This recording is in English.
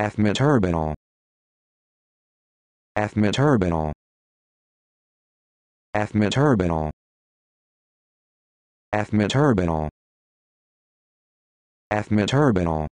Afmeturbinol. Afmeturbinol. Afmeturbinol. Afmeturbinol. Afmeturbinol.